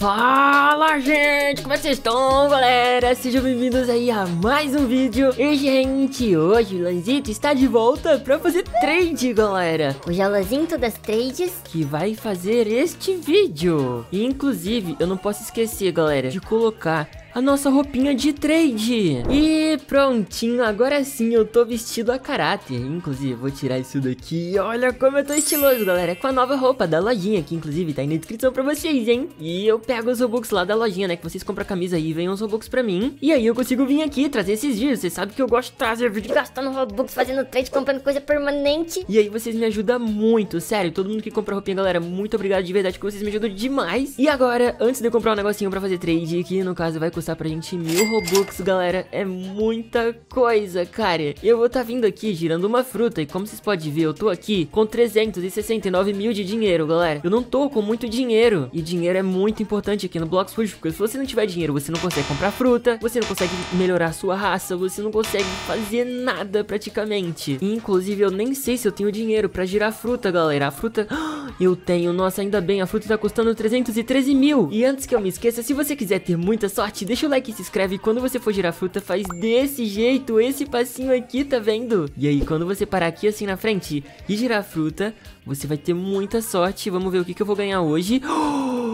Fala gente, como é que vocês estão galera? Sejam bem-vindos aí a mais um vídeo E gente, hoje o Lanzito está de volta pra fazer trade galera Hoje é o Lanzito das Trades Que vai fazer este vídeo E inclusive, eu não posso esquecer galera De colocar a nossa roupinha de trade. E prontinho, agora sim eu tô vestido a caráter. Inclusive, vou tirar isso daqui. Olha como eu tô estiloso, galera. É com a nova roupa da lojinha, que inclusive tá aí na descrição pra vocês, hein? E eu pego os Robux lá da lojinha, né? Que vocês compram a camisa aí e vem uns Robux pra mim. E aí eu consigo vir aqui trazer esses vídeos. Vocês sabem que eu gosto de trazer vídeo. Gastando Robux, fazendo trade, comprando coisa permanente. E aí vocês me ajudam muito, sério. Todo mundo que compra roupinha, galera, muito obrigado de verdade que vocês me ajudam demais. E agora, antes de eu comprar um negocinho pra fazer trade, que no caso vai custar custar tá? pra gente mil Robux, galera. É muita coisa, cara. Eu vou estar tá vindo aqui girando uma fruta. E como vocês podem ver, eu tô aqui com 369 mil de dinheiro, galera. Eu não tô com muito dinheiro. E dinheiro é muito importante aqui no Blocks Fugir. Porque se você não tiver dinheiro, você não consegue comprar fruta. Você não consegue melhorar sua raça. Você não consegue fazer nada praticamente. E, inclusive, eu nem sei se eu tenho dinheiro pra girar fruta, galera. A fruta... Eu tenho. Nossa, ainda bem. A fruta tá custando 313 mil. E antes que eu me esqueça, se você quiser ter muita sorte deixa o like e se inscreve. E quando você for girar fruta, faz desse jeito, esse passinho aqui, tá vendo? E aí, quando você parar aqui assim na frente e girar fruta, você vai ter muita sorte. Vamos ver o que, que eu vou ganhar hoje. Oh!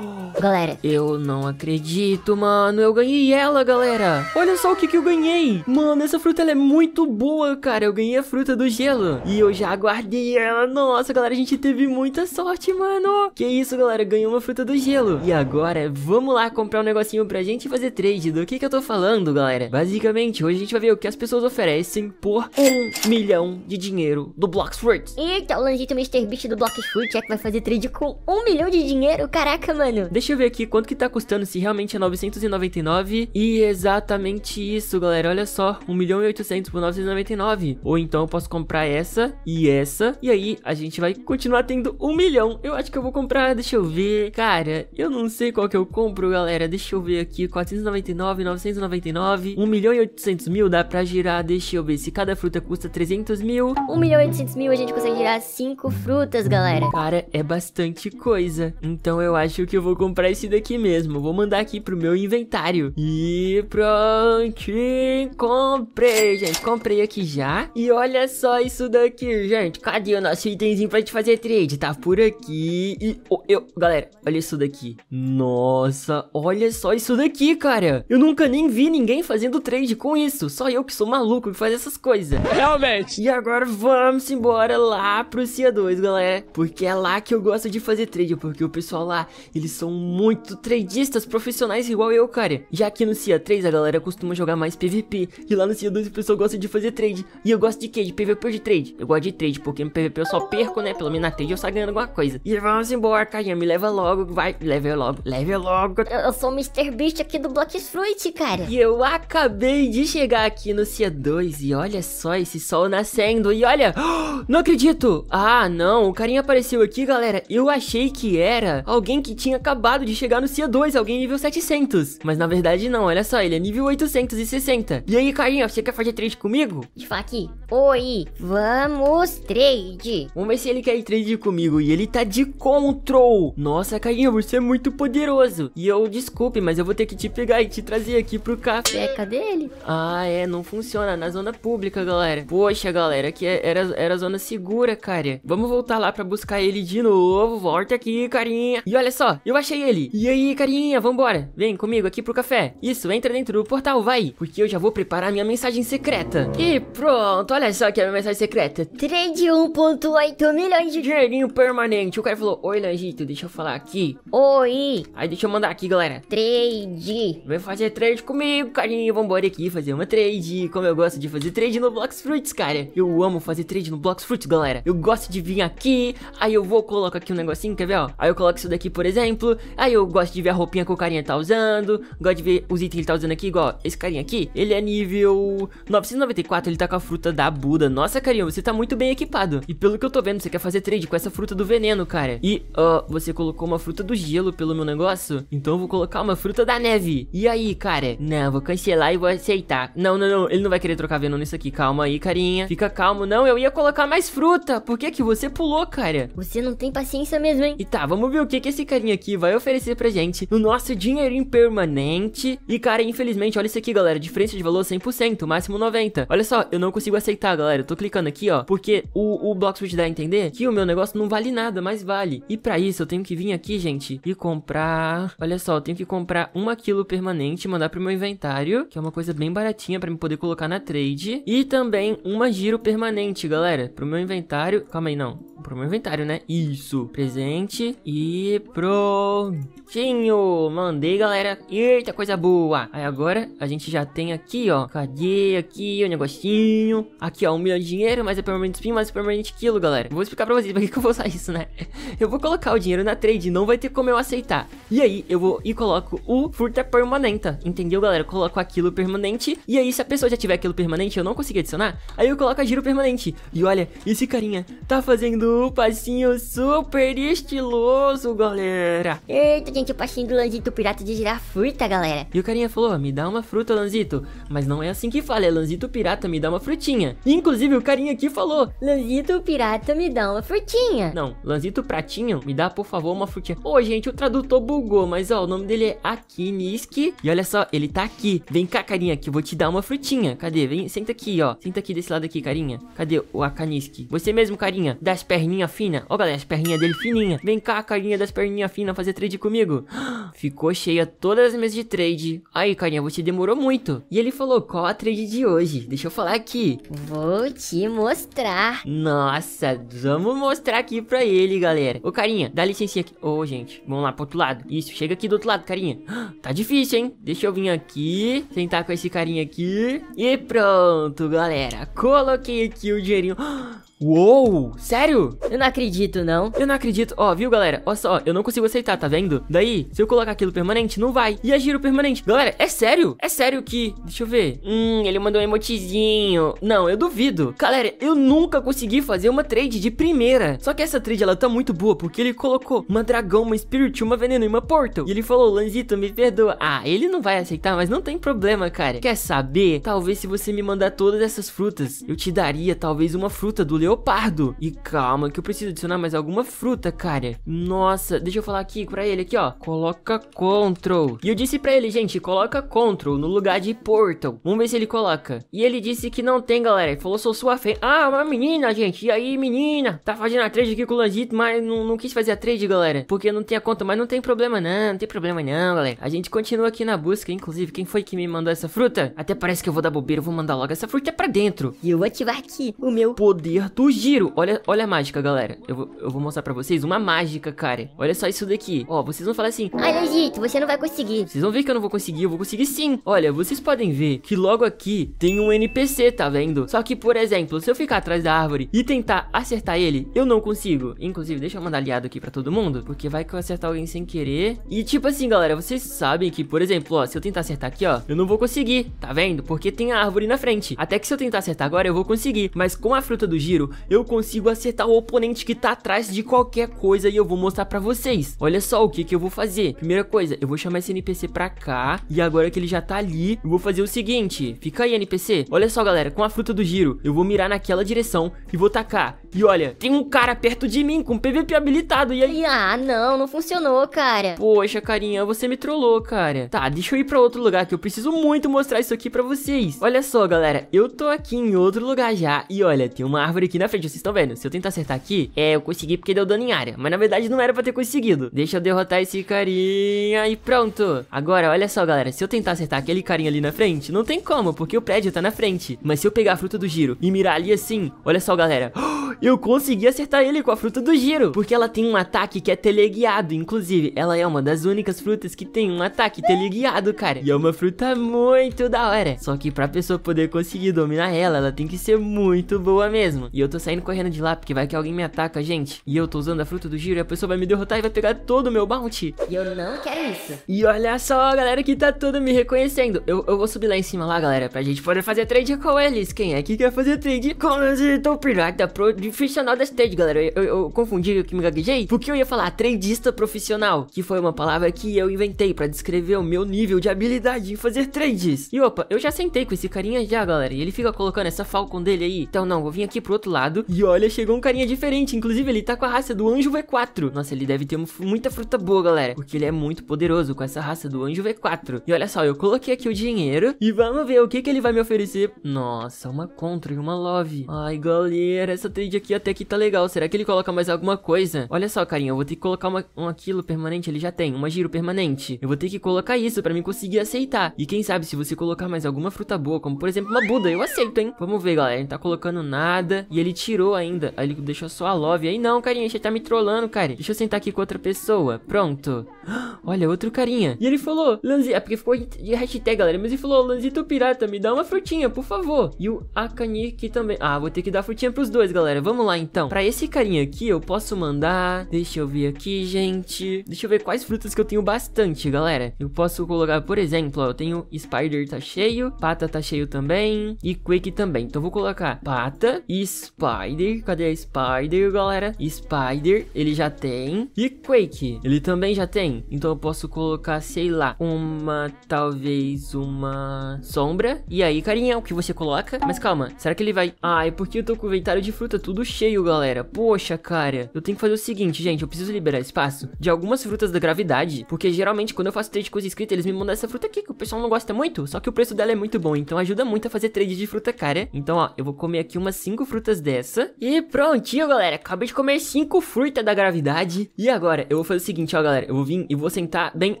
galera. Eu não acredito, mano. Eu ganhei ela, galera. Olha só o que, que eu ganhei. Mano, essa fruta ela é muito boa, cara. Eu ganhei a fruta do gelo. E eu já guardei ela. Nossa, galera, a gente teve muita sorte, mano. Que isso, galera. Ganhei uma fruta do gelo. E agora, vamos lá comprar um negocinho pra gente fazer trade. Do que, que eu tô falando, galera? Basicamente, hoje a gente vai ver o que as pessoas oferecem por um milhão de dinheiro do Bloxfruit. Eita, o lanjito Mr. Beast do Bloxfruit é que vai fazer trade com um milhão de dinheiro? Caraca, mano. Deixa Deixa eu ver aqui quanto que tá custando, se realmente é 999. E exatamente isso, galera. Olha só, 1 milhão e 800 por 999. Ou então eu posso comprar essa e essa. E aí a gente vai continuar tendo 1 milhão. Eu acho que eu vou comprar, deixa eu ver. Cara, eu não sei qual que eu compro, galera. Deixa eu ver aqui, 499, 999. 1 milhão e 800 mil dá pra girar, deixa eu ver. Se cada fruta custa 300 mil... 1 milhão e 800 mil a gente consegue girar 5 frutas, galera. Cara, é bastante coisa. Então eu acho que eu vou comprar comprar esse daqui mesmo. Vou mandar aqui pro meu inventário. E pronto, comprei, gente. Comprei aqui já. E olha só isso daqui, gente. Cadê o nosso itemzinho pra gente fazer trade? Tá por aqui. E oh, eu, galera, olha isso daqui. Nossa, olha só isso daqui, cara. Eu nunca nem vi ninguém fazendo trade com isso. Só eu que sou maluco que faz essas coisas. Realmente. E agora vamos embora lá pro CIA2, galera. Porque é lá que eu gosto de fazer trade. Porque o pessoal lá, eles são muito tradistas profissionais igual eu, cara. Já aqui no CIA 3 a galera costuma jogar mais PVP. E lá no CIA 2 o pessoal gosta de fazer trade. E eu gosto de quê? De PVP ou de trade? Eu gosto de trade, porque no PVP eu só perco, né? Pelo menos na trade eu só ganho alguma coisa. E vamos embora, carinha. Me leva logo, vai. Leva logo, leva logo. Eu, eu sou o Mr. Beast aqui do Blockfruit, cara. E eu acabei de chegar aqui no CIA 2 e olha só esse sol nascendo. E olha, não acredito. Ah, não. O carinha apareceu aqui, galera. Eu achei que era alguém que tinha acabado acabado de chegar no Cia 2, alguém é nível 700. Mas na verdade não, olha só, ele é nível 860. E aí, carinha, você quer fazer trade comigo? De falar aqui, oi, vamos trade. Vamos ver se ele quer ir trade comigo. E ele tá de control. Nossa, carinha, você é muito poderoso. E eu, desculpe, mas eu vou ter que te pegar e te trazer aqui pro café. É, cadê ele? Ah, é, não funciona, na zona pública, galera. Poxa, galera, aqui é, era, era zona segura, cara. Vamos voltar lá pra buscar ele de novo. Volta aqui, carinha. E olha só, eu achei ele. E aí, carinha, vambora. Vem comigo aqui pro café. Isso, entra dentro do portal, vai. Porque eu já vou preparar minha mensagem secreta. E pronto, olha só que é a minha mensagem secreta. Trade 1.8 milhões de dinheirinho permanente. O cara falou, oi, Lanjito, deixa eu falar aqui. Oi. Aí deixa eu mandar aqui, galera. Trade. Vem fazer trade comigo, carinha. Vambora aqui fazer uma trade. Como eu gosto de fazer trade no Blox Fruits, cara. Eu amo fazer trade no Blox Fruits, galera. Eu gosto de vir aqui, aí eu vou, coloco aqui um negocinho, quer ver, ó? Aí eu coloco isso daqui, por exemplo, Aí eu gosto de ver a roupinha que o carinha tá usando, gosto de ver os itens que ele tá usando aqui, igual esse carinha aqui, ele é nível 994, ele tá com a fruta da Buda. Nossa, carinha, você tá muito bem equipado. E pelo que eu tô vendo, você quer fazer trade com essa fruta do veneno, cara. E, ó, uh, você colocou uma fruta do gelo pelo meu negócio, então eu vou colocar uma fruta da neve. E aí, cara? Não, vou cancelar e vou aceitar. Não, não, não, ele não vai querer trocar veneno nisso aqui. Calma aí, carinha. Fica calmo. Não, eu ia colocar mais fruta. Por que que você pulou, cara? Você não tem paciência mesmo, hein? E tá, vamos ver o que que esse carinha aqui vai oferecer pra gente o nosso dinheirinho permanente. E, cara, infelizmente, olha isso aqui, galera. Diferença de valor 100%, é máximo 90%. Olha só, eu não consigo aceitar, galera. Eu tô clicando aqui, ó, porque o, o Bloxwood dá a entender que o meu negócio não vale nada, mas vale. E pra isso, eu tenho que vir aqui, gente, e comprar... Olha só, eu tenho que comprar uma quilo permanente, mandar pro meu inventário, que é uma coisa bem baratinha pra me poder colocar na trade. E também uma giro permanente, galera, pro meu inventário. Calma aí, não. Pro meu inventário, né? Isso. Presente e pro prontinho. Mandei, galera. Eita, coisa boa. Aí agora a gente já tem aqui, ó. Cadê aqui o negocinho? Aqui, ó, um milhão de dinheiro, mais é permanente spin, mais é permanente quilo, galera. Vou explicar pra vocês pra que, que eu vou usar isso, né? Eu vou colocar o dinheiro na trade, não vai ter como eu aceitar. E aí, eu vou e coloco o furta é permanenta, entendeu, galera? Eu coloco aquilo permanente. E aí, se a pessoa já tiver aquilo permanente, eu não consigo adicionar, aí eu coloco a giro permanente. E olha, esse carinha tá fazendo um passinho super estiloso, galera. É Eita, gente, eu passei do Lanzito Pirata de girar fruta, galera. E o carinha falou, me dá uma fruta, Lanzito. Mas não é assim que fala, é Lanzito Pirata, me dá uma frutinha. inclusive, o carinha aqui falou, Lanzito Pirata, me dá uma frutinha. Não, Lanzito Pratinho, me dá, por favor, uma frutinha. Ô, oh, gente, o tradutor bugou, mas, ó, o nome dele é Akiniski. E olha só, ele tá aqui. Vem cá, carinha, que eu vou te dar uma frutinha. Cadê? Vem, senta aqui, ó. Senta aqui desse lado aqui, carinha. Cadê o Akaniski? Você mesmo, carinha, das perninhas finas. Ó, galera, as perninhas dele fininha. Vem cá, carinha das perninhas finas, fazer três trade comigo? Ficou cheia todas as mesas de trade. Aí, carinha, você demorou muito. E ele falou, qual a trade de hoje? Deixa eu falar aqui. Vou te mostrar. Nossa, vamos mostrar aqui pra ele, galera. Ô, carinha, dá licencinha aqui. Ô, gente, vamos lá pro outro lado. Isso, chega aqui do outro lado, carinha. Tá difícil, hein? Deixa eu vir aqui, sentar com esse carinha aqui. E pronto, galera. Coloquei aqui o dinheirinho. Uou, sério? Eu não acredito, não. Eu não acredito. Ó, viu, galera? Ó só, eu não consigo aceitar, tá vendo? Daí, se eu colocar aquilo permanente, não vai. E a é giro permanente. Galera, é sério? É sério que... Deixa eu ver. Hum, ele mandou um emotezinho. Não, eu duvido. Galera, eu nunca consegui fazer uma trade de primeira. Só que essa trade, ela tá muito boa, porque ele colocou uma dragão, uma spirit, uma veneno e uma portal. E ele falou, Lanzito, me perdoa. Ah, ele não vai aceitar, mas não tem problema, cara. Quer saber? Talvez se você me mandar todas essas frutas, eu te daria talvez uma fruta do leão leopardo. E calma que eu preciso adicionar mais alguma fruta, cara. Nossa, deixa eu falar aqui pra ele, aqui, ó. Coloca control. E eu disse pra ele, gente, coloca control no lugar de portal. Vamos ver se ele coloca. E ele disse que não tem, galera. Ele falou, sou sua fé. Ah, uma menina, gente. E aí, menina? Tá fazendo a trade aqui com o Lanzito, mas não, não quis fazer a trade, galera. Porque não tem a conta, mas não tem problema não, não tem problema não, galera. A gente continua aqui na busca, inclusive, quem foi que me mandou essa fruta? Até parece que eu vou dar bobeira, eu vou mandar logo essa fruta pra dentro. E eu vou ativar aqui o meu poder do do giro. Olha, olha a mágica, galera. Eu vou, eu vou mostrar pra vocês uma mágica, cara. Olha só isso daqui. Ó, vocês vão falar assim. Ai, Legito, você não vai conseguir. Vocês vão ver que eu não vou conseguir. Eu vou conseguir sim. Olha, vocês podem ver que logo aqui tem um NPC, tá vendo? Só que, por exemplo, se eu ficar atrás da árvore e tentar acertar ele, eu não consigo. Inclusive, deixa eu mandar aliado aqui pra todo mundo, porque vai que eu acertar alguém sem querer. E tipo assim, galera, vocês sabem que, por exemplo, ó, se eu tentar acertar aqui, ó, eu não vou conseguir, tá vendo? Porque tem a árvore na frente. Até que se eu tentar acertar agora, eu vou conseguir. Mas com a fruta do giro, eu consigo acertar o oponente que tá atrás de qualquer coisa e eu vou mostrar pra vocês. Olha só o que que eu vou fazer. Primeira coisa, eu vou chamar esse NPC pra cá e agora que ele já tá ali, eu vou fazer o seguinte. Fica aí, NPC. Olha só, galera, com a fruta do giro, eu vou mirar naquela direção e vou tacar e olha, tem um cara perto de mim com PVP habilitado, e aí? Ah, não, não funcionou, cara. Poxa, carinha, você me trollou, cara. Tá, deixa eu ir pra outro lugar que eu preciso muito mostrar isso aqui pra vocês. Olha só, galera, eu tô aqui em outro lugar já, e olha, tem uma árvore aqui na frente, vocês estão vendo? Se eu tentar acertar aqui, é, eu consegui porque deu dano em área, mas na verdade não era pra ter conseguido. Deixa eu derrotar esse carinha e pronto. Agora, olha só, galera, se eu tentar acertar aquele carinha ali na frente, não tem como, porque o prédio tá na frente. Mas se eu pegar a fruta do giro e mirar ali assim, olha só, galera... eu consegui acertar ele com a fruta do giro, porque ela tem um ataque que é teleguiado, inclusive, ela é uma das únicas frutas que tem um ataque teleguiado, cara, e é uma fruta muito da hora, só que pra pessoa poder conseguir dominar ela, ela tem que ser muito boa mesmo, e eu tô saindo correndo de lá, porque vai que alguém me ataca, gente, e eu tô usando a fruta do giro e a pessoa vai me derrotar e vai pegar todo o meu bounty, e eu não quero isso, e olha só, galera, que tá tudo me reconhecendo, eu, eu vou subir lá em cima lá, galera, pra gente poder fazer trade com eles, quem é que quer fazer trade com esse pirata pro de profissional da trade, galera. Eu, eu confundi que me gaguejei, porque eu ia falar tradista profissional, que foi uma palavra que eu inventei para descrever o meu nível de habilidade em fazer trades. E opa, eu já sentei com esse carinha já, galera, e ele fica colocando essa Falcon dele aí. Então não, vou vir aqui pro outro lado, e olha, chegou um carinha diferente, inclusive ele tá com a raça do Anjo V4. Nossa, ele deve ter muita fruta boa, galera, porque ele é muito poderoso com essa raça do Anjo V4. E olha só, eu coloquei aqui o dinheiro, e vamos ver o que que ele vai me oferecer. Nossa, uma Contra e uma Love. Ai, galera, essa trade aqui até que tá legal. Será que ele coloca mais alguma coisa? Olha só, carinha, eu vou ter que colocar uma, um aquilo permanente, ele já tem, uma giro permanente. Eu vou ter que colocar isso pra mim conseguir aceitar. E quem sabe se você colocar mais alguma fruta boa, como por exemplo uma Buda, eu aceito, hein? Vamos ver, galera, ele tá colocando nada. E ele tirou ainda, aí ele deixou só a Love. Aí não, carinha, você tá me trollando, cara. Deixa eu sentar aqui com outra pessoa. Pronto. Olha, outro carinha. E ele falou, Lanzi, é porque ficou de hashtag, galera, mas ele falou, Lanzito pirata, me dá uma frutinha, por favor. E o Akani aqui também. Ah, vou ter que dar frutinha pros dois, galera. Vamos vamos lá então. Pra esse carinha aqui, eu posso mandar... Deixa eu ver aqui, gente. Deixa eu ver quais frutas que eu tenho bastante, galera. Eu posso colocar, por exemplo, ó, eu tenho Spider tá cheio, Pata tá cheio também e Quake também. Então vou colocar Pata e Spider. Cadê a Spider, galera? Spider, ele já tem. E Quake, ele também já tem. Então eu posso colocar, sei lá, uma, talvez uma sombra. E aí, carinha, o que você coloca? Mas calma, será que ele vai... Ai, ah, é porque eu tô com o inventário de fruta tudo tudo cheio, galera. Poxa, cara. Eu tenho que fazer o seguinte, gente. Eu preciso liberar espaço de algumas frutas da gravidade. Porque geralmente, quando eu faço trade com os inscritos, eles me mandam essa fruta aqui, que o pessoal não gosta muito. Só que o preço dela é muito bom. Então ajuda muito a fazer trade de fruta cara. Então, ó, eu vou comer aqui umas 5 frutas dessa. E prontinho, galera. Acabei de comer 5 frutas da gravidade. E agora, eu vou fazer o seguinte, ó, galera. Eu vou vir e vou sentar bem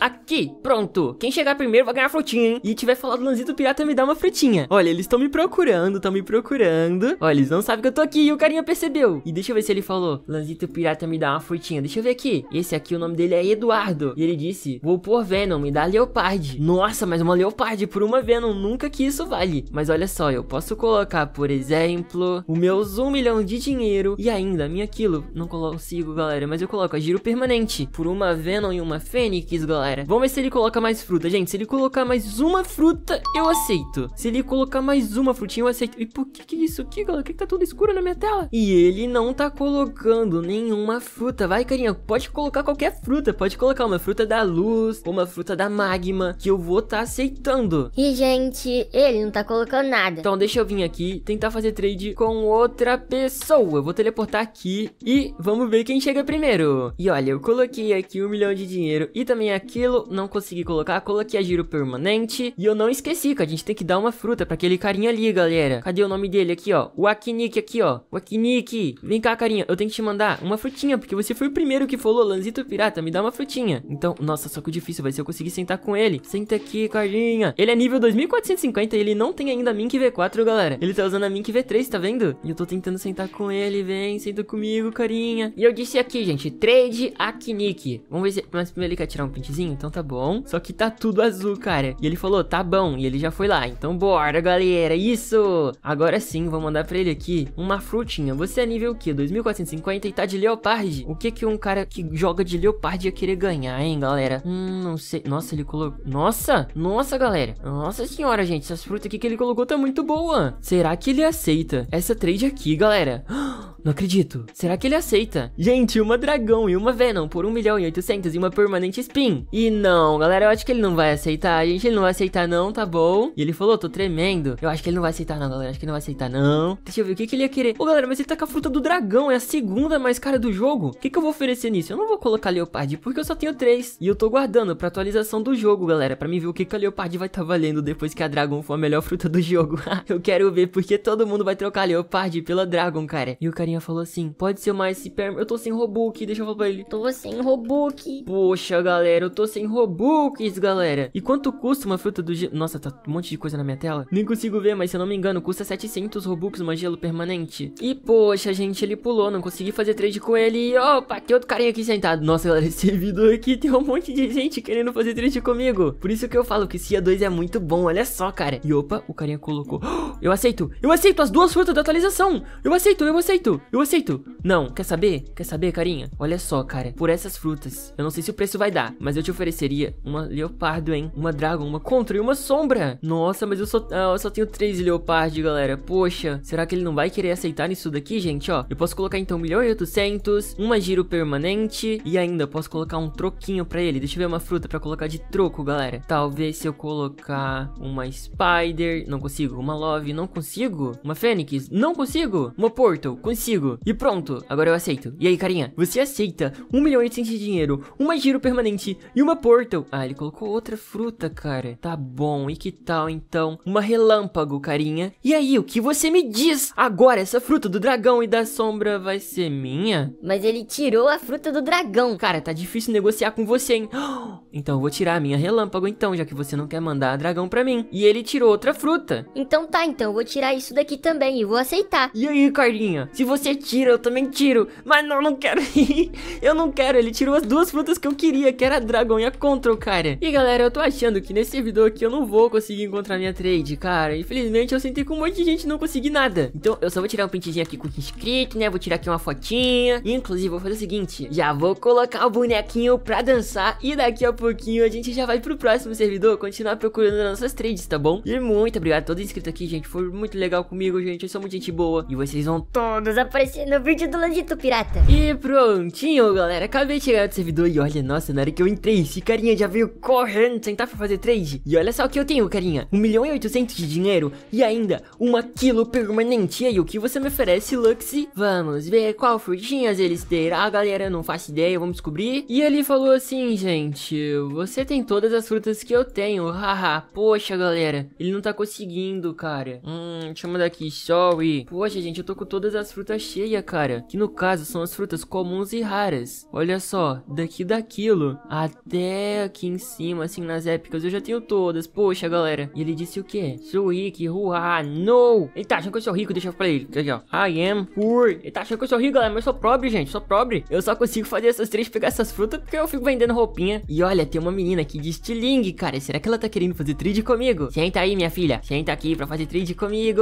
aqui. Pronto. Quem chegar primeiro vai ganhar frutinha, hein? E tiver falado Lanzito Pirata, me dá uma frutinha. Olha, eles estão me procurando, estão me procurando. Olha, eles não sabem que eu tô aqui, o carinha Lanzinha percebeu. E deixa eu ver se ele falou. Lanzito pirata me dá uma frutinha. Deixa eu ver aqui. Esse aqui, o nome dele é Eduardo. E ele disse, vou pôr Venom, me dá Leopard. Nossa, mas uma Leopard por uma Venom. Nunca que isso vale. Mas olha só, eu posso colocar, por exemplo, o meus um milhão de dinheiro. E ainda, minha aquilo Não consigo, galera. Mas eu coloco a giro permanente. Por uma Venom e uma Fênix, galera. Vamos ver se ele coloca mais fruta. Gente, se ele colocar mais uma fruta, eu aceito. Se ele colocar mais uma frutinha, eu aceito. E por que que isso aqui, galera? Por que, que tá tudo escuro na minha tela? dela. E ele não tá colocando nenhuma fruta. Vai, carinha, pode colocar qualquer fruta. Pode colocar uma fruta da luz, uma fruta da magma, que eu vou tá aceitando. E, gente, ele não tá colocando nada. Então, deixa eu vir aqui, tentar fazer trade com outra pessoa. Eu vou teleportar aqui e vamos ver quem chega primeiro. E olha, eu coloquei aqui um milhão de dinheiro e também aquilo, não consegui colocar. Coloquei a giro permanente e eu não esqueci que a gente tem que dar uma fruta pra aquele carinha ali, galera. Cadê o nome dele aqui, ó? O Akinik aqui, ó. O Akinik Nick, Nick, vem cá, carinha. Eu tenho que te mandar uma frutinha, porque você foi o primeiro que falou, Lanzito Pirata, me dá uma frutinha. Então, nossa, só que o difícil vai ser eu conseguir sentar com ele. Senta aqui, carinha. Ele é nível 2450 e ele não tem ainda a Mink V4, galera. Ele tá usando a Mink V3, tá vendo? E eu tô tentando sentar com ele, vem, senta comigo, carinha. E eu disse aqui, gente, trade Akinic. Vamos ver se... Mas primeiro ele quer tirar um pintezinho, então tá bom. Só que tá tudo azul, cara. E ele falou, tá bom, e ele já foi lá. Então bora, galera, isso! Agora sim, vou mandar pra ele aqui uma frutinha tinha. Você é nível que? 2450 e tá de leopardo. O que que um cara que joga de leopardo ia querer ganhar, hein, galera? Hum, não sei. Nossa, ele colocou... Nossa! Nossa, galera! Nossa senhora, gente. Essas frutas aqui que ele colocou tá muito boa. Será que ele aceita essa trade aqui, galera? Não acredito. Será que ele aceita? Gente, uma dragão e uma Venom por 1 milhão e 800 e uma permanente spin. E não, galera, eu acho que ele não vai aceitar. Gente, ele não vai aceitar não, tá bom? E ele falou, tô tremendo. Eu acho que ele não vai aceitar não, galera. Acho que ele não vai aceitar não. Deixa eu ver o que, que ele ia querer. Ô, galera, mas ele tá com a fruta do dragão. É a segunda mais cara do jogo. O que, que eu vou oferecer nisso? Eu não vou colocar Leopard, porque eu só tenho três. E eu tô guardando pra atualização do jogo, galera. Pra mim ver o que, que a Leopard vai estar tá valendo depois que a Dragon for a melhor fruta do jogo. eu quero ver, porque todo mundo vai trocar Leopard pela Dragon, cara. E o carinha falou assim, pode ser mais Hyper... Eu tô sem Robux, deixa eu falar pra ele. Tô sem Robux. Poxa, galera, eu tô sem Robux, galera. E quanto custa uma fruta do gelo? Nossa, tá um monte de coisa na minha tela. Nem consigo ver, mas se eu não me engano, custa 700 Robux uma gelo permanente. E poxa, gente, ele pulou, não consegui fazer trade com ele. Opa, tem outro carinha aqui sentado. Nossa, galera, esse servidor aqui tem um monte de gente querendo fazer trade comigo. Por isso que eu falo que Cia 2 é muito bom, olha só, cara. E opa, o carinha colocou. eu aceito, eu aceito as duas frutas da atualização. Eu aceito, eu aceito, eu aceito. Não, quer saber? Quer saber, carinha? Olha só, cara, por essas frutas, eu não sei se o preço vai dar, mas eu te ofereceria uma leopardo, hein? Uma dragon, uma contra e uma sombra. Nossa, mas eu só, ah, eu só tenho três leopardo, galera. Poxa, será que ele não vai querer aceitar isso tudo aqui, gente, ó, eu posso colocar então 1.800, uma giro permanente e ainda posso colocar um troquinho pra ele. Deixa eu ver uma fruta pra colocar de troco, galera. Talvez se eu colocar uma spider, não consigo. Uma love, não consigo. Uma fênix, não consigo. Uma portal, consigo. E pronto, agora eu aceito. E aí, carinha, você aceita 1 milhão de dinheiro, uma giro permanente e uma portal. Ah, ele colocou outra fruta, cara. Tá bom, e que tal então uma relâmpago, carinha? E aí, o que você me diz agora? Essa fruta do dragão e da sombra vai ser minha? Mas ele tirou a fruta do dragão. Cara, tá difícil negociar com você, hein? Então eu vou tirar a minha relâmpago então, já que você não quer mandar dragão pra mim. E ele tirou outra fruta. Então tá, então eu vou tirar isso daqui também e vou aceitar. E aí, Carlinha? Se você tira, eu também tiro. Mas não, não quero. eu não quero. Ele tirou as duas frutas que eu queria, que era a dragão e a control, cara. E galera, eu tô achando que nesse servidor aqui eu não vou conseguir encontrar minha trade, cara. Infelizmente eu sentei com um monte de gente e não consegui nada. Então eu só vou tirar um printzinho aqui aqui com inscrito, né? Vou tirar aqui uma fotinha. Inclusive, vou fazer o seguinte: já vou colocar o bonequinho pra dançar. E daqui a pouquinho a gente já vai pro próximo servidor continuar procurando nossas trades, tá bom? E muito obrigado a todos inscritos aqui, gente. Foi muito legal comigo, gente. Eu sou muito gente boa. E vocês vão todos aparecer no vídeo do Landito Pirata. E prontinho, galera. Acabei de chegar no servidor e olha, nossa, na hora que eu entrei, esse carinha já veio correndo sentar pra fazer trade. E olha só o que eu tenho, carinha: 1 milhão e 800 de dinheiro e ainda uma quilo permanente. E aí, o que você me oferece? aparece Luxy. Vamos ver qual frutinhas eles terão. A galera não faço ideia, vamos descobrir. E ele falou assim, gente, você tem todas as frutas que eu tenho, haha. Poxa, galera, ele não tá conseguindo, cara. Hum, chama daqui, sorry. Poxa, gente, eu tô com todas as frutas cheias, cara. Que no caso são as frutas comuns e raras. Olha só, daqui daquilo até aqui em cima, assim, nas épicas. Eu já tenho todas, poxa, galera. E ele disse o quê? Sou rico, ruá, no! Eita, tá, achando que eu sou rico, deixa eu falar ele. Aqui, ó. I am poor. Ele tá achando que eu sou rico, galera, mas eu sou pobre, gente. Sou pobre. Eu só consigo fazer essas três, pegar essas frutas, porque eu fico vendendo roupinha. E olha, tem uma menina aqui de estilingue, cara. Será que ela tá querendo fazer trade comigo? Senta aí, minha filha. Senta aqui pra fazer trade comigo.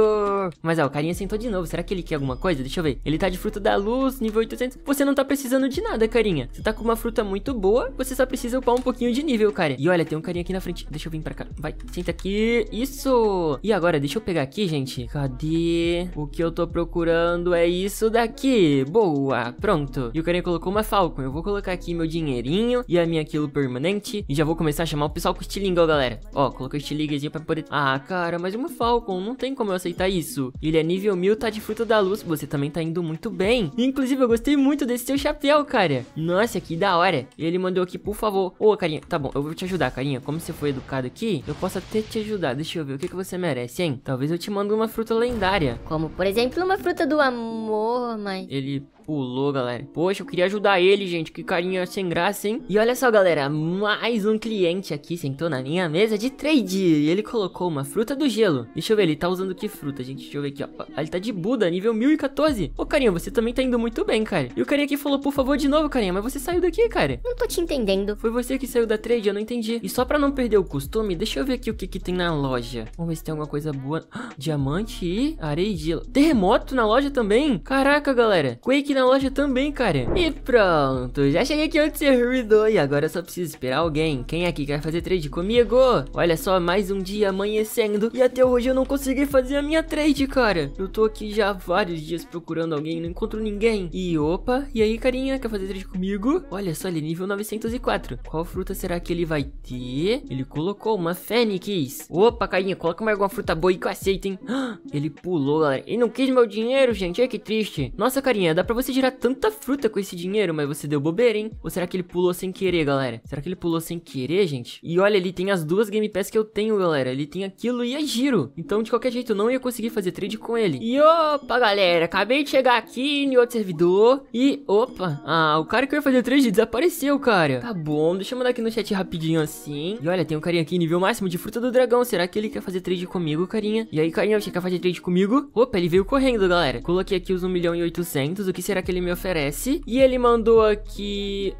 Mas, ó, o carinha sentou de novo. Será que ele quer alguma coisa? Deixa eu ver. Ele tá de fruta da luz, nível 800. Você não tá precisando de nada, carinha. Você tá com uma fruta muito boa, você só precisa upar um pouquinho de nível, cara. E olha, tem um carinha aqui na frente. Deixa eu vir pra cá. Vai, senta aqui. Isso! E agora, deixa eu pegar aqui, gente. Cadê o que eu tô procurando? procurando é isso daqui. Boa, pronto. E o carinha colocou uma Falcon. Eu vou colocar aqui meu dinheirinho e a minha aquilo permanente. E já vou começar a chamar o pessoal com estilingue, ó, galera. Ó, coloquei o estilinguezinho pra poder... Ah, cara, mas uma Falcon, não tem como eu aceitar isso. Ele é nível mil, tá de fruta da luz. Você também tá indo muito bem. Inclusive, eu gostei muito desse seu chapéu, cara. Nossa, que da hora. Ele mandou aqui, por favor. Ô, carinha, tá bom, eu vou te ajudar, carinha. Como você foi educado aqui, eu posso até te ajudar. Deixa eu ver o que, que você merece, hein? Talvez eu te mando uma fruta lendária. Como, por exemplo, uma fruta falta do amor, mas. Ele pulou, galera. Poxa, eu queria ajudar ele, gente. Que carinha sem graça, hein? E olha só, galera. Mais um cliente aqui sentou na minha mesa de trade. E ele colocou uma fruta do gelo. Deixa eu ver, ele tá usando que fruta, gente? Deixa eu ver aqui, ó. Ah, ele tá de Buda, nível 1014. Ô, carinha, você também tá indo muito bem, cara. E o carinha aqui falou, por favor, de novo, carinha. Mas você saiu daqui, cara. Não tô te entendendo. Foi você que saiu da trade, eu não entendi. E só pra não perder o costume, deixa eu ver aqui o que que tem na loja. Vamos ver se tem alguma coisa boa. diamante e areia e gelo. Terremoto na loja também? Caraca, galera. Quake na na loja também, cara. E pronto, já cheguei aqui onde servidor e agora eu só preciso esperar alguém. Quem aqui quer fazer trade comigo? Olha só, mais um dia amanhecendo e até hoje eu não consegui fazer a minha trade, cara. Eu tô aqui já há vários dias procurando alguém, não encontro ninguém. E opa, e aí, carinha, quer fazer trade comigo? Olha só, ele é nível 904. Qual fruta será que ele vai ter? Ele colocou uma fênix. Opa, carinha, coloca mais alguma fruta boa aí que eu aceito, hein? Ele pulou, galera. E não quis meu dinheiro, gente. Olha que triste. Nossa, carinha, dá pra você você gerar tanta fruta com esse dinheiro, mas você deu bobeira, hein? Ou será que ele pulou sem querer, galera? Será que ele pulou sem querer, gente? E olha, ele tem as duas Game Pass que eu tenho, galera. Ele tem aquilo e a é giro. Então, de qualquer jeito, eu não ia conseguir fazer trade com ele. E opa, galera, acabei de chegar aqui em outro servidor. E, opa, ah, o cara que eu ia fazer trade desapareceu, cara. Tá bom, deixa eu mandar aqui no chat rapidinho assim. E olha, tem um carinha aqui nível máximo de fruta do dragão. Será que ele quer fazer trade comigo, carinha? E aí, carinha, você quer fazer trade comigo? Opa, ele veio correndo, galera. Coloquei aqui os 1 milhão e 800. O que será será que ele me oferece? E ele mandou aqui,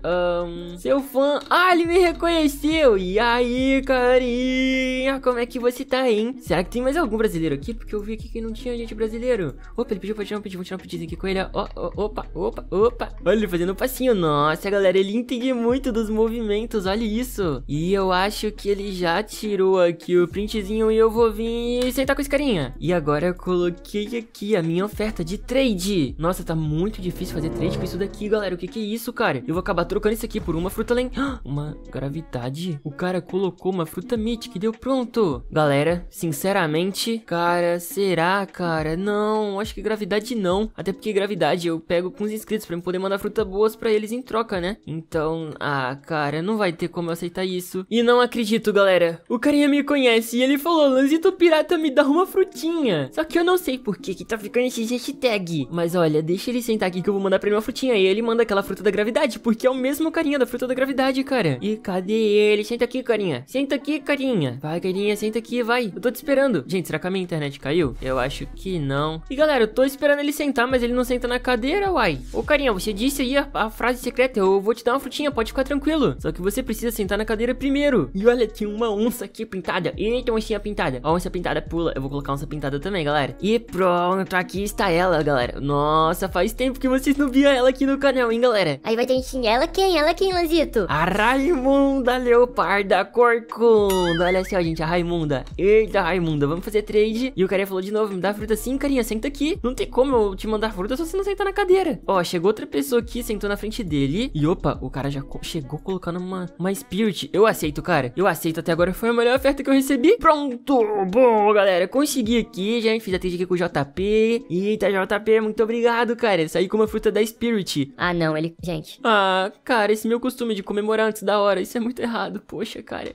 um, seu fã, ah, ele me reconheceu, e aí, carinha, como é que você tá, hein? Será que tem mais algum brasileiro aqui? Porque eu vi aqui que não tinha gente brasileiro. Opa, ele pediu pra tirar um pedido, vou tirar um pedido aqui com ele, ó, oh, opa, opa, opa, olha ele fazendo um passinho, nossa, galera, ele entende muito dos movimentos, olha isso. E eu acho que ele já tirou aqui o printzinho e eu vou vir sentar com esse carinha. E agora eu coloquei aqui a minha oferta de trade. Nossa, tá muito muito difícil fazer três com isso daqui, galera. O que que é isso, cara? Eu vou acabar trocando isso aqui por uma fruta além. Uma gravidade? O cara colocou uma fruta mítica e deu pronto. Galera, sinceramente, cara, será, cara? Não, acho que gravidade não. Até porque gravidade eu pego com os inscritos pra eu poder mandar frutas boas pra eles em troca, né? Então, ah, cara, não vai ter como eu aceitar isso. E não acredito, galera. O carinha me conhece e ele falou, Lanzito Pirata, me dá uma frutinha. Só que eu não sei por que que tá ficando esse hashtag. Mas olha, deixa ele sentar aqui que eu vou mandar pra ele uma frutinha. E ele manda aquela fruta da gravidade, porque é o mesmo carinha da fruta da gravidade, cara. E cadê ele? Senta aqui, carinha. Senta aqui, carinha. Vai, carinha, senta aqui, vai. Eu tô te esperando. Gente, será que a minha internet caiu? Eu acho que não. E galera, eu tô esperando ele sentar, mas ele não senta na cadeira, uai. Ô, carinha, você disse aí a, a frase secreta. Eu vou te dar uma frutinha, pode ficar tranquilo. Só que você precisa sentar na cadeira primeiro. E olha, tem uma onça aqui pintada. Eita, oncinha pintada. A onça pintada pula. Eu vou colocar a onça pintada também, galera. E pronto, aqui está ela, galera. Nossa, faz tempo porque vocês não viam ela aqui no canal, hein, galera? Aí vai ter gente, ela quem? Ela quem, Lanzito? A Raimunda Leoparda Corcunda. Olha só, gente, a Raimunda. Eita, Raimunda, vamos fazer trade. E o carinha falou de novo, me dá fruta sim, carinha, senta aqui. Não tem como eu te mandar fruta se você não sentar na cadeira. Ó, chegou outra pessoa aqui, sentou na frente dele. E opa, o cara já chegou colocando uma, uma Spirit. Eu aceito, cara. Eu aceito, até agora foi a melhor oferta que eu recebi. Pronto, bom, galera, consegui aqui. Já fiz a trade aqui com o JP. Eita, JP, muito obrigado, cara. Isso aí com uma fruta da Spirit. Ah, não, ele. Gente. Ah, cara, esse meu costume de comemorar antes da hora, isso é muito errado. Poxa, cara.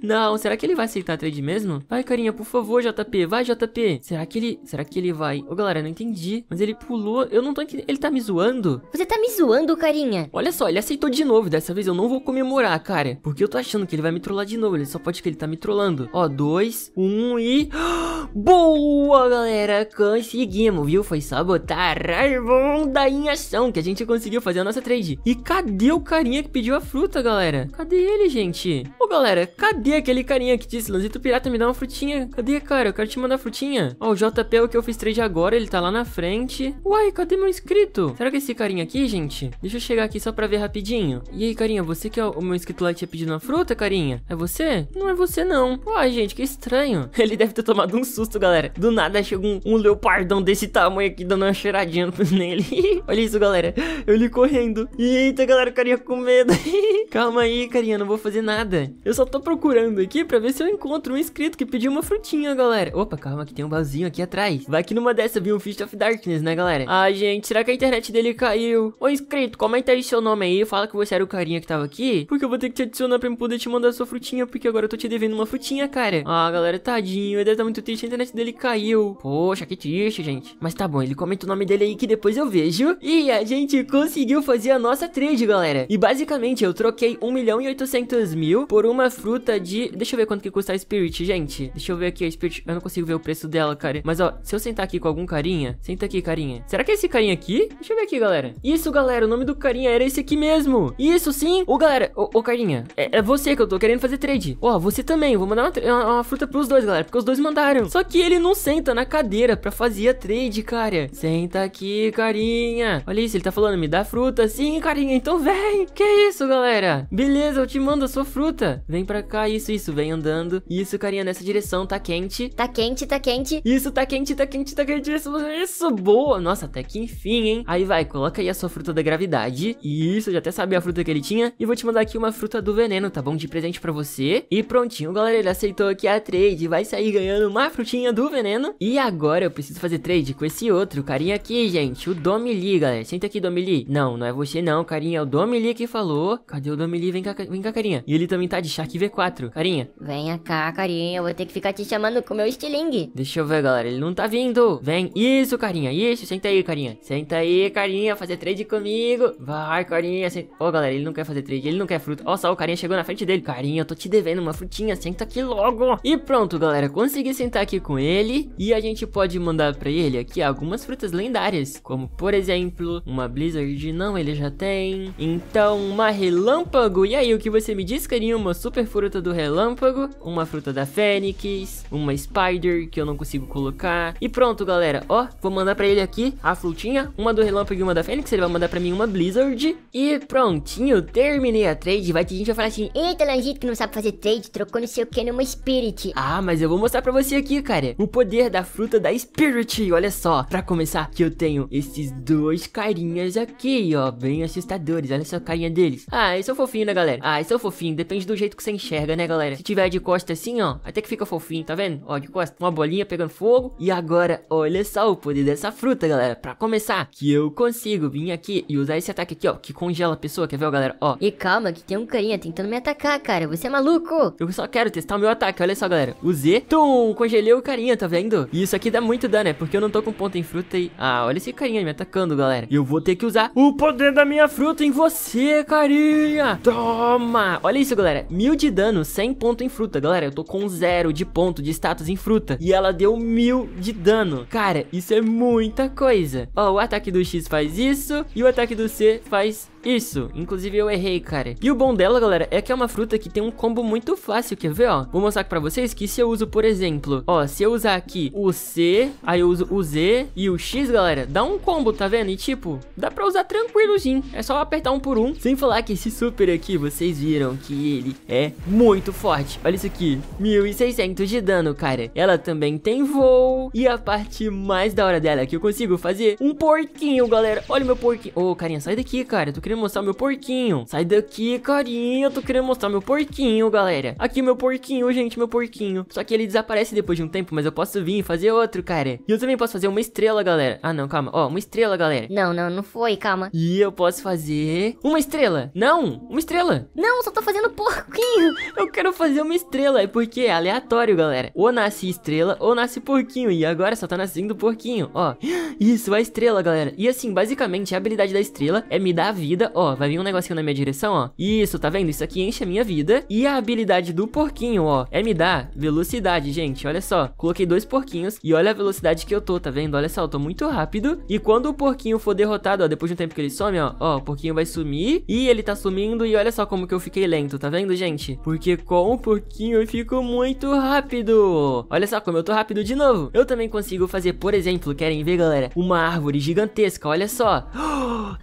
Não, será que ele vai aceitar a trade mesmo? Vai, carinha, por favor, JP. Vai, JP. Será que ele. Será que ele vai? Ô, oh, galera, não entendi. Mas ele pulou. Eu não tô aqui, Ele tá me zoando? Você tá me zoando, carinha? Olha só, ele aceitou de novo. Dessa vez eu não vou comemorar, cara. Porque eu tô achando que ele vai me trollar de novo. Ele só pode que ele tá me trollando. Ó, dois, um e. Ah! Boa, galera! Conseguimos, viu? Foi sabotar a onda em ação que a gente conseguiu fazer a nossa trade. E cadê o carinha que pediu a fruta, galera? Cadê ele, gente? Ô, galera, cadê aquele carinha que disse, Lanzito Pirata, me dá uma frutinha? Cadê, cara? Eu quero te mandar frutinha. Ó, o JP é o que eu fiz trade agora, ele tá lá na frente. Uai, cadê meu inscrito? Será que esse carinha aqui, gente? Deixa eu chegar aqui só pra ver rapidinho. E aí, carinha, você que é o meu inscrito lá que tinha pedido uma fruta, carinha? É você? Não é você, não. Uai, gente, que estranho. Ele deve ter tomado um susto, galera. Do nada chegou um, um leopardão desse tamanho aqui, dando uma cheiradinha nele. Olha isso, galera. Eu li correndo. Eita, galera, o carinha com medo. Calma aí, carinha, não vou fazer nada. Eu só tô procurando aqui pra ver se eu encontro um inscrito que pediu uma frutinha, galera. Opa, calma que tem um vasinho aqui atrás. Vai que numa dessa viu um Fist of Darkness, né, galera? Ai, gente, será que a internet dele caiu? Ô, inscrito, comenta aí seu nome aí. Fala que você era o carinha que tava aqui. Porque eu vou ter que te adicionar pra eu poder te mandar sua frutinha. Porque agora eu tô te devendo uma frutinha, cara. Ah, galera, tadinho. Ele deve tá muito triste a internet dele caiu. Poxa, que triste, gente. Mas tá bom, ele comenta o nome dele aí que depois eu vejo. E a gente conseguiu fazer a nossa trade, galera. E basicamente eu troquei 1 milhão e 800 mil por uma fruta de... Deixa eu ver quanto que custa a Spirit, gente. Deixa eu ver aqui a Spirit. Eu não consigo ver o preço dela, cara. Mas ó, se eu sentar aqui com algum carinha... Senta aqui, carinha. Será que é esse carinha aqui? Deixa eu ver aqui, galera. Isso, galera, o nome do carinha era esse aqui mesmo. Isso, sim. Ô, galera, ô, ô carinha, é, é, você que eu tô querendo fazer trade. Ó, você também. vou mandar uma, uma, uma fruta pros dois, galera, porque os dois mandaram. Só que ele não senta na cadeira pra fazer a trade, cara. Senta aqui, carinha. Olha isso, ele tá falando, me dá fruta. Sim, carinha, então vem. Que isso, galera? Beleza, eu te mando a sua fruta. Vem pra cá, isso, isso. Vem andando. Isso, carinha, nessa direção. Tá quente. Tá quente, tá quente. Isso, tá quente, tá quente, tá quente. Isso, isso boa. Nossa, até que enfim, hein? Aí vai, coloca aí a sua fruta da gravidade. Isso, já até sabia a fruta que ele tinha. E vou te mandar aqui uma fruta do veneno, tá bom? De presente pra você. E prontinho, galera, ele aceitou aqui a trade. Vai sair ganhando uma fruta frutinha do veneno. E agora eu preciso fazer trade com esse outro carinha aqui, gente. O Domili, galera. Senta aqui, Domili. Não, não é você não, carinha. É o Domili que falou. Cadê o Domili? Vem cá, vem cá, carinha. E ele também tá de Shark V4. Carinha. Venha cá, carinha. Eu vou ter que ficar te chamando com o meu estilingue. Deixa eu ver, galera. Ele não tá vindo. Vem. Isso, carinha. Isso. Senta aí, carinha. Senta aí, carinha. Fazer trade comigo. Vai, carinha. Ô, senta... oh, galera. Ele não quer fazer trade. Ele não quer fruta. Ó, só o carinha chegou na frente dele. Carinha, eu tô te devendo uma frutinha. Senta aqui logo. E pronto, galera. Consegui sentar aqui aqui com ele e a gente pode mandar para ele aqui algumas frutas lendárias, como por exemplo, uma Blizzard, não, ele já tem. Então, uma Relâmpago, e aí, o que você me diz, carinho? Uma super fruta do Relâmpago, uma fruta da Fênix, uma Spider, que eu não consigo colocar. E pronto, galera, ó, vou mandar para ele aqui a frutinha, uma do Relâmpago e uma da Fênix, ele vai mandar para mim uma Blizzard. E prontinho, terminei a trade, vai ter gente que vai falar assim, eita, Langito, que não sabe fazer trade, trocou não sei o que numa Spirit. Ah, mas eu vou mostrar para você aqui aqui, cara, o poder da fruta da Spirit. Olha só, pra começar que eu tenho esses dois carinhas aqui, ó, bem assustadores. Olha só a carinha deles. Ah, eles é fofinho, né, galera? Ah, eles é fofinho. depende do jeito que você enxerga, né, galera? Se tiver de costa assim, ó, até que fica fofinho, tá vendo? Ó, de costa, uma bolinha pegando fogo. E agora, olha só o poder dessa fruta, galera, pra começar, que eu consigo vir aqui e usar esse ataque aqui, ó, que congela a pessoa, quer ver, ó, galera? Ó. E calma, que tem um carinha tentando me atacar, cara, você é maluco? Eu só quero testar o meu ataque, olha só, galera. Usei. tum, congelei ele o carinha, tá vendo? E isso aqui dá muito dano, é porque eu não tô com ponta em fruta e... Ah, olha esse carinha me atacando, galera. E eu vou ter que usar o poder da minha fruta em você, carinha. Toma! Olha isso, galera. Mil de dano, 100 ponto em fruta. Galera, eu tô com zero de ponto de status em fruta. E ela deu mil de dano. Cara, isso é muita coisa. Ó, o ataque do X faz isso e o ataque do C faz isso, inclusive eu errei, cara. E o bom dela, galera, é que é uma fruta que tem um combo muito fácil, quer ver, ó? Vou mostrar aqui pra vocês que se eu uso, por exemplo, ó, se eu usar aqui o C, aí eu uso o Z e o X, galera, dá um combo, tá vendo? E tipo, dá pra usar tranquilozinho, é só apertar um por um. Sem falar que esse super aqui, vocês viram que ele é muito forte. Olha isso aqui, 1600 de dano, cara. Ela também tem voo e a parte mais da hora dela é que eu consigo fazer um porquinho, galera. Olha o meu porquinho. Ô, oh, carinha, sai daqui, cara, tô queria mostrar meu porquinho. Sai daqui, carinha. Eu tô querendo mostrar meu porquinho, galera. Aqui meu porquinho, gente, meu porquinho. Só que ele desaparece depois de um tempo, mas eu posso vir e fazer outro, cara. E eu também posso fazer uma estrela, galera. Ah, não, calma. Ó, uma estrela, galera. Não, não, não foi, calma. E eu posso fazer uma estrela. Não, uma estrela. Não, só tô fazendo porquinho. Eu quero fazer uma estrela. É porque é aleatório, galera. Ou nasce estrela ou nasce porquinho. E agora só tá nascendo porquinho, ó. Isso, a estrela, galera. E assim, basicamente, a habilidade da estrela é me dar vida vida, ó, vai vir um negocinho na minha direção, ó. Isso, tá vendo? Isso aqui enche a minha vida. E a habilidade do porquinho, ó, é me dar velocidade, gente. Olha só, coloquei dois porquinhos e olha a velocidade que eu tô, tá vendo? Olha só, eu tô muito rápido. E quando o porquinho for derrotado, ó, depois de um tempo que ele some, ó, ó, o porquinho vai sumir. E ele tá sumindo e olha só como que eu fiquei lento, tá vendo, gente? Porque com o porquinho eu fico muito rápido. Olha só como eu tô rápido de novo. Eu também consigo fazer, por exemplo, querem ver, galera, uma árvore gigantesca, olha só.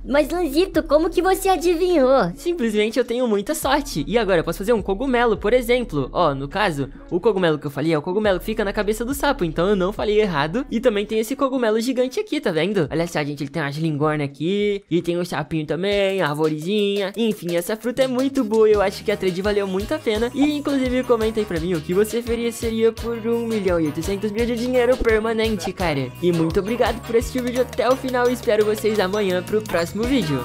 Mas, Lanzito, como como que você adivinhou? Simplesmente eu tenho muita sorte. E agora eu posso fazer um cogumelo, por exemplo. Ó, no caso, o cogumelo que eu falei é o cogumelo que fica na cabeça do sapo, então eu não falei errado. E também tem esse cogumelo gigante aqui, tá vendo? Olha só, gente, ele tem umas lingornas aqui, e tem um sapinho também, a arvorezinha. Enfim, essa fruta é muito boa, eu acho que a trade valeu muito a pena. E inclusive comenta aí pra mim o que você faria seria por 1 milhão e 800 mil de dinheiro permanente, cara. E muito obrigado por assistir o vídeo até o final, espero vocês amanhã pro próximo vídeo.